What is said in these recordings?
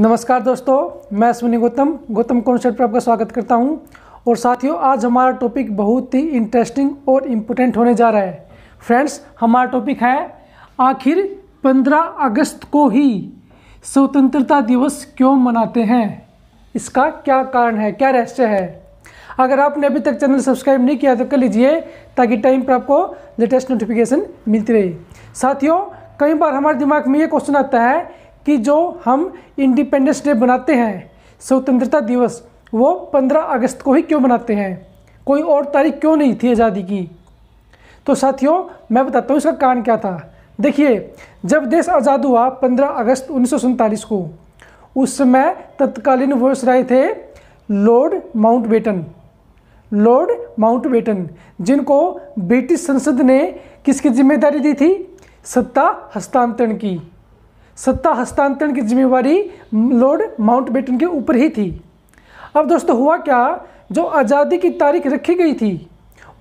नमस्कार दोस्तों मैं अश्विनी गौतम गौतम कॉन्सेप्ट पर आपका स्वागत करता हूं और साथियों आज हमारा टॉपिक बहुत ही इंटरेस्टिंग और इम्पोर्टेंट होने जा रहा है फ्रेंड्स हमारा टॉपिक है आखिर 15 अगस्त को ही स्वतंत्रता दिवस क्यों मनाते हैं इसका क्या कारण है क्या रहस्य है अगर आपने अभी तक चैनल सब्सक्राइब नहीं किया तो कर लीजिए ताकि टाइम पर आपको लेटेस्ट नोटिफिकेशन मिलती रहे साथियों कई बार हमारे दिमाग में ये क्वेश्चन आता है कि जो हम इंडिपेंडेंस डे बनाते हैं स्वतंत्रता दिवस वो 15 अगस्त को ही क्यों मनाते हैं कोई और तारीख क्यों नहीं थी आज़ादी की तो साथियों मैं बताता हूँ इसका कारण क्या था देखिए जब देश आज़ाद हुआ 15 अगस्त उन्नीस को उस समय तत्कालीन राय थे लॉर्ड माउंटबेटन लॉर्ड माउंटबेटन जिनको ब्रिटिश संसद ने किसकी जिम्मेदारी दी थी सत्ता हस्तांतरण की सत्ता हस्तांतरण की जिम्मेवारी लॉर्ड माउंटबेटन के ऊपर ही थी अब दोस्तों हुआ क्या जो आज़ादी की तारीख रखी गई थी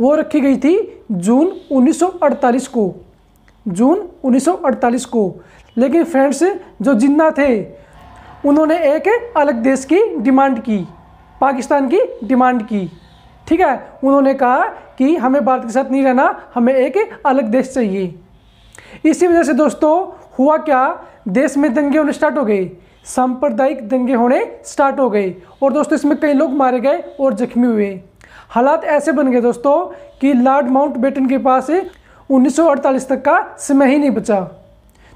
वो रखी गई थी जून 1948 को जून 1948 को लेकिन फ्रेंड्स जो जिन्ना थे उन्होंने एक अलग देश की डिमांड की पाकिस्तान की डिमांड की ठीक है उन्होंने कहा कि हमें भारत के साथ नहीं रहना हमें एक अलग देश चाहिए इसी वजह से दोस्तों हुआ क्या देश में दंगे होने स्टार्ट हो गए सांप्रदायिक दंगे होने स्टार्ट हो गए और दोस्तों इसमें कई लोग मारे गए और जख्मी हुए हालात ऐसे बन गए दोस्तों कि लॉर्ड माउंट बेटन के पास 1948 तक का समय ही नहीं बचा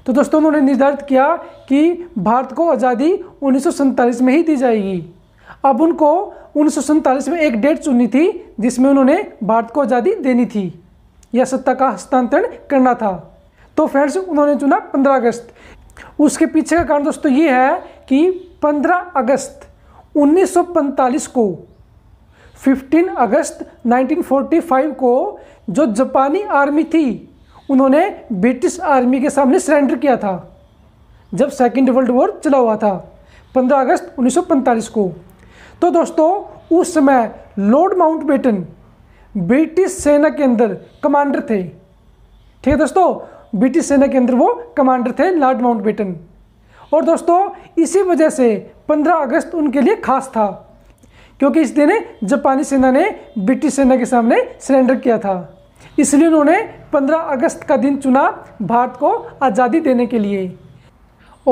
तो दोस्तों उन्होंने निर्धारित किया कि भारत को आज़ादी उन्नीस में ही दी जाएगी अब उनको उन्नीस में एक डेट चुननी थी जिसमें उन्होंने भारत को आज़ादी देनी थी या सत्ता का हस्तांतरण करना था तो फ्रेंड्स उन्होंने चुना 15 अगस्त उसके पीछे का कारण दोस्तों ये है कि 15 अगस्त 1945 को 15 अगस्त 1945 को जो जापानी आर्मी थी उन्होंने ब्रिटिश आर्मी के सामने सरेंडर किया था जब सेकेंड वर्ल्ड वॉर चला हुआ था 15 अगस्त 1945 को तो दोस्तों उस समय लॉर्ड माउंटबेटन ब्रिटिश सेना के अंदर कमांडर थे ठीक है दोस्तों ब्रिटिश सेना के अंदर वो कमांडर थे लॉर्ड बेटन और दोस्तों इसी वजह से 15 अगस्त उनके लिए खास था क्योंकि इस दिन जापानी सेना ने ब्रिटिश सेना के सामने सरेंडर किया था इसलिए उन्होंने 15 अगस्त का दिन चुना भारत को आज़ादी देने के लिए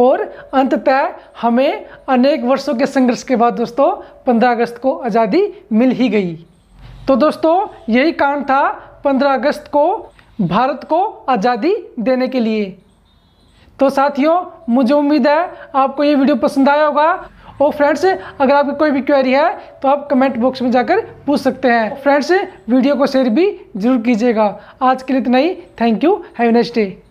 और अंततः हमें अनेक वर्षों के संघर्ष के बाद दोस्तों 15 अगस्त को आज़ादी मिल ही गई तो दोस्तों यही कारण था 15 अगस्त को भारत को आज़ादी देने के लिए तो साथियों मुझे उम्मीद है आपको ये वीडियो पसंद आया होगा और फ्रेंड्स अगर आपकी कोई भी क्वेरी है तो आप कमेंट बॉक्स में जाकर पूछ सकते हैं फ्रेंड्स वीडियो को शेयर भी जरूर कीजिएगा आज के लिए इतना ही thank you have next day